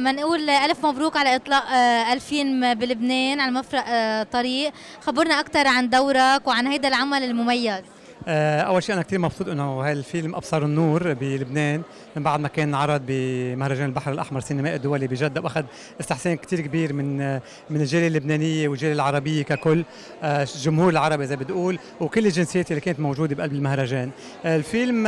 منقول ألف مبروك على إطلاق آه، ألفين بلبنان على مفرق آه، طريق خبرنا أكثر عن دورك وعن هيدا العمل المميز آه، اول شيء انا كثير مبسوط انه هاي الفيلم ابصر النور بلبنان من بعد ما كان عرض بمهرجان البحر الاحمر السينمائي الدولي بجده واخذ استحسان كثير كبير من من الجاليه اللبنانيه والجاليه العربيه ككل الجمهور العربي اذا بدي وكل الجنسيات اللي كانت موجوده بقلب المهرجان الفيلم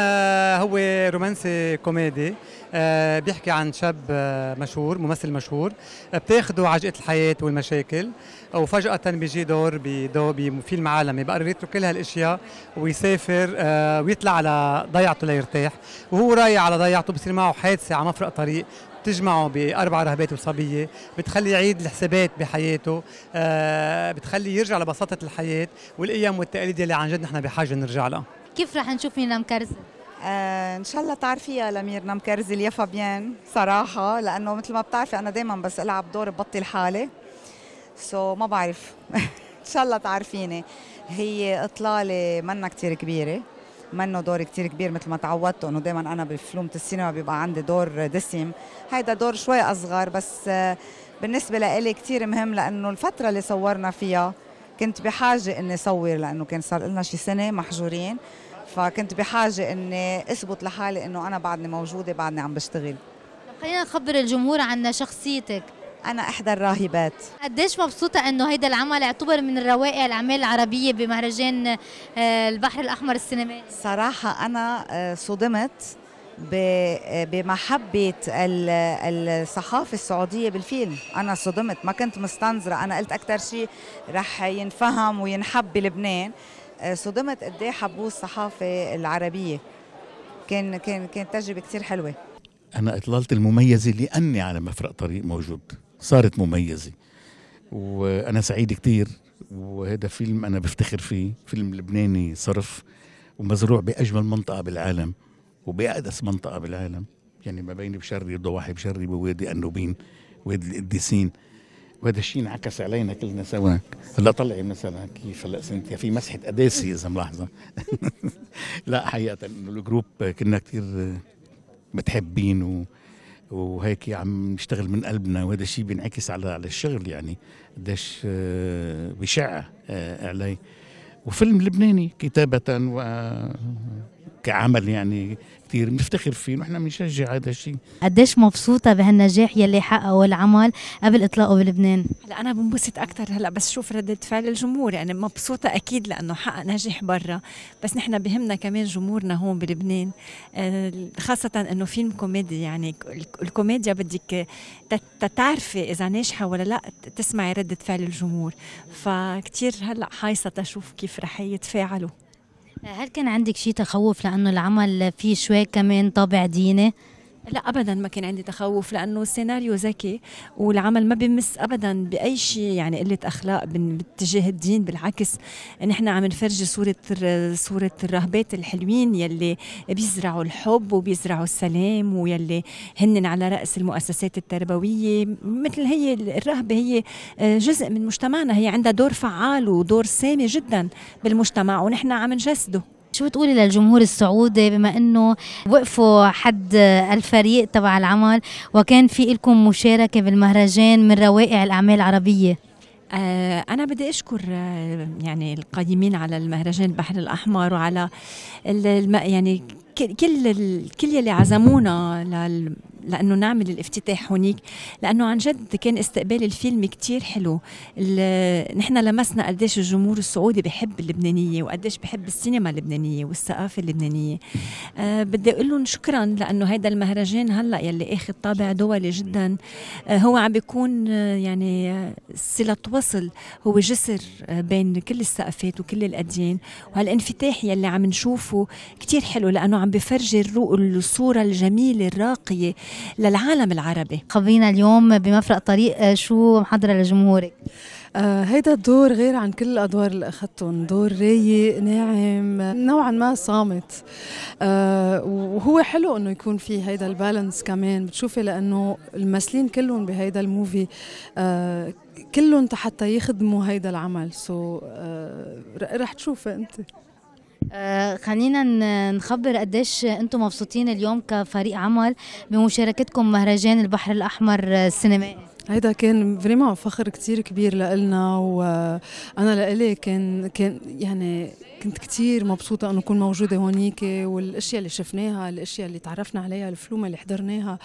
هو رومانسي كوميدي آه، بيحكي عن شاب آه، مشهور ممثل مشهور آه، بتاخده عجقه الحياه والمشاكل وفجاه بيجي دور بفيلم عالمي بقرر يترك كل هالاشياء ويسافر ويطلع على ضيعته ليرتاح وهو رايح على ضيعته بصير معه حادثه على مفرق طريق بتجمعه باربع رهبات وصبيه بتخلي يعيد الحسابات بحياته بتخلي يرجع لبساطه الحياه والقيم والتقاليد اللي عن جد نحن بحاجه نرجع لها كيف رح نشوف مينا مكرزه آه، ان شاء الله تعرفيها لميرنا مكرزي يا فابيان صراحه لانه مثل ما بتعرفي انا دائما بس العب دور ببطل حالي سو so, ما بعرف ان شاء الله تعرفيني هي اطلاله منا كثير كبيره منه دور كتير كبير مثل ما تعودت انه دائما انا بفلومة السينما بيبقى عندي دور دسم هيدا دور شوي اصغر بس آه، بالنسبه لإلي كتير مهم لانه الفتره اللي صورنا فيها كنت بحاجه اني صور لانه كان صار لنا شي سنه محجورين فكنت بحاجه اني اثبت لحالي انه انا بعدني موجوده بعدني عم بشتغل خلينا نخبر الجمهور عن شخصيتك انا احدى الراهبات قديش مبسوطه انه هيدا العمل يعتبر من الروائع الاعمال العربيه بمهرجان آه، البحر الاحمر السينمائي صراحه انا آه، صدمت آه، بمحبة الصحافة السعودية بالفيلم أنا صدمت ما كنت مستنظرة أنا قلت أكثر شيء رح ينفهم وينحب بلبنان صدمت قد ايه حبوه الصحافه العربيه كان كان كانت تجربه كثير حلوه انا اطلالت المميزه لاني على مفرق طريق موجود صارت مميزه وانا سعيد كثير وهذا فيلم انا بفتخر فيه فيلم لبناني صرف ومزروع باجمل منطقه بالعالم وباقدس منطقه بالعالم يعني ما بين بشري الضواحي بشري بوادي النوبين وادي القديسين وهذا الشيء انعكس علينا كلنا سوا هلا طلعي مثلا كيف هلا سنت في مسحه قداسي اذا ملاحظه لا حقيقه انه الجروب كنا كثير متحبين و وهيك عم نشتغل من قلبنا وهذا الشيء بينعكس على على الشغل يعني قديش آه، بشع آه، علي وفيلم لبناني كتابه و كعمل يعني كثير بنفتخر فيه ونحن بنشجع هذا الشيء قديش مبسوطه بهالنجاح يلي حققه العمل قبل اطلاقه بلبنان هلا انا بنبسط اكثر هلا بس شوف رده فعل الجمهور يعني مبسوطه اكيد لانه حقق نجاح برا بس نحن بهمنا كمان جمهورنا هون بلبنان آه، خاصه انه فيلم كوميدي يعني الكوميديا بدك تتعرفي اذا ناجحه ولا لا تسمعي رده فعل الجمهور فكتير هلا حايصه تشوف كيف رح يتفاعلوا هل كان عندك شيء تخوف لأنه العمل فيه شوي كمان طابع ديني؟ لا ابدا ما كان عندي تخوف لانه السيناريو ذكي والعمل ما بيمس ابدا باي شيء يعني قله اخلاق باتجاه الدين بالعكس نحن عم نفرجي صوره صوره الرهبات الحلوين يلي بيزرعوا الحب وبيزرعوا السلام ويلي هن على راس المؤسسات التربويه مثل هي الرهبه هي آه، جزء من مجتمعنا هي عندها دور فعال ودور سامي جدا بالمجتمع ونحن عم نجسده شو بتقولي للجمهور السعودي بما انه وقفوا حد الفريق تبع العمل وكان في لكم مشاركه بالمهرجان من روائع الاعمال العربيه آه، أنا بدي أشكر آه، يعني القادمين على المهرجان البحر الأحمر وعلى الم... يعني كل كل يلي عزمونا لل لانه نعمل الافتتاح هونيك لانه عن جد كان استقبال الفيلم كتير حلو نحن لمسنا قديش الجمهور السعودي بحب اللبنانيه وقديش بحب السينما اللبنانيه والثقافه اللبنانيه أه بدي اقول لهم شكرا لانه هيدا المهرجان هلا يلي اخذ طابع دولي جدا أه هو عم بيكون آه، يعني آه، صله وصل هو جسر آه، بين كل الثقافات وكل الاديان وهالانفتاح يلي عم نشوفه كتير حلو لانه عم بفرجي الصوره الجميله الراقيه للعالم العربي خبرينا اليوم بمفرق طريق آه، شو محضرة لجمهورك آه هيدا الدور غير عن كل الادوار اللي اخذتهم دور رايق ناعم نوعا ما صامت آه وهو حلو انه يكون في هيدا البالانس كمان بتشوفي لانه الممثلين كلهم بهيدا الموفي آه كلهم حتى يخدموا هيدا العمل سو آه، رح تشوفي انت آه، خلينا نخبر قديش انتم مبسوطين اليوم كفريق عمل بمشاركتكم مهرجان البحر الاحمر آه، السينمائي هيدا كان فريمون فخر كتير كبير لإلنا وأنا لإلي كان كان يعني كنت كتير مبسوطة أنه أكون موجودة هونيك والأشياء اللي شفناها الأشياء اللي تعرفنا عليها الفلومة اللي حضرناها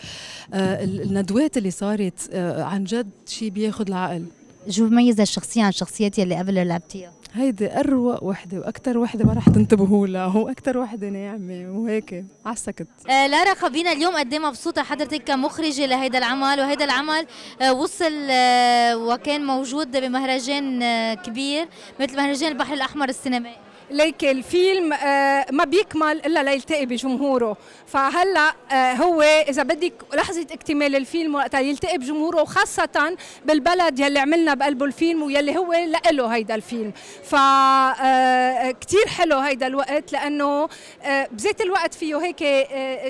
آه، الندوات اللي صارت عن جد شيء بياخد العقل شو بميز الشخصية عن الشخصيات اللي قبل لعبتيها؟ هيدي أروق وحدة واكثر وحدة ما راح تنتبهوا لها هو اكثر وحدة ناعمة وهيك عسكت آه لارا خبينا اليوم قد إيه مبسوطة حضرتك كمخرجة لهيدا العمل وهيدا العمل آه وصل آه وكان موجود بمهرجان آه كبير مثل مهرجان البحر الأحمر السينمائي ليك الفيلم آه، ما بيكمل الا ليلتقي بجمهوره فهلا آه، هو اذا بدك لحظه اكتمال الفيلم وقتها يلتقي بجمهوره وخاصه بالبلد يلي عملنا بقلبه الفيلم ويلي هو له هيدا الفيلم ف آه، كثير حلو هيدا الوقت لانه بذات الوقت فيه هيك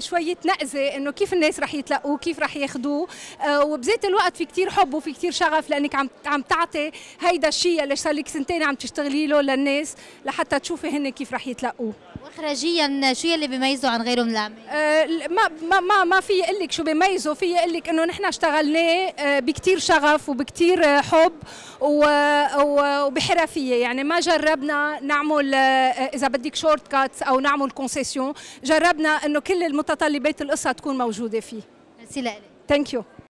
شويه نقزه انه كيف الناس رح يتلقوه كيف رح ياخذوه وبذات الوقت في كثير حب وفي كثير شغف لانك عم عم تعطي هيدا الشيء اللي صار لك سنتين عم تشتغلي له للناس لحتى تشوفي هن كيف رح يتلقوه واخراجيا شو يلي بيميزه عن غيره من الاعمال؟ أه، ما ما ما في اقول لك شو بيميزه في اقول لك انه نحن اشتغلناه أه، بكثير شغف وبكثير حب وبحرفيه يعني ما جربنا نعمل أه، اذا بدك شورت كاتس او نعمل كونسيسيون جربنا انه كل المتطلبات القصه تكون موجوده فيه ميرسي لك ثانك يو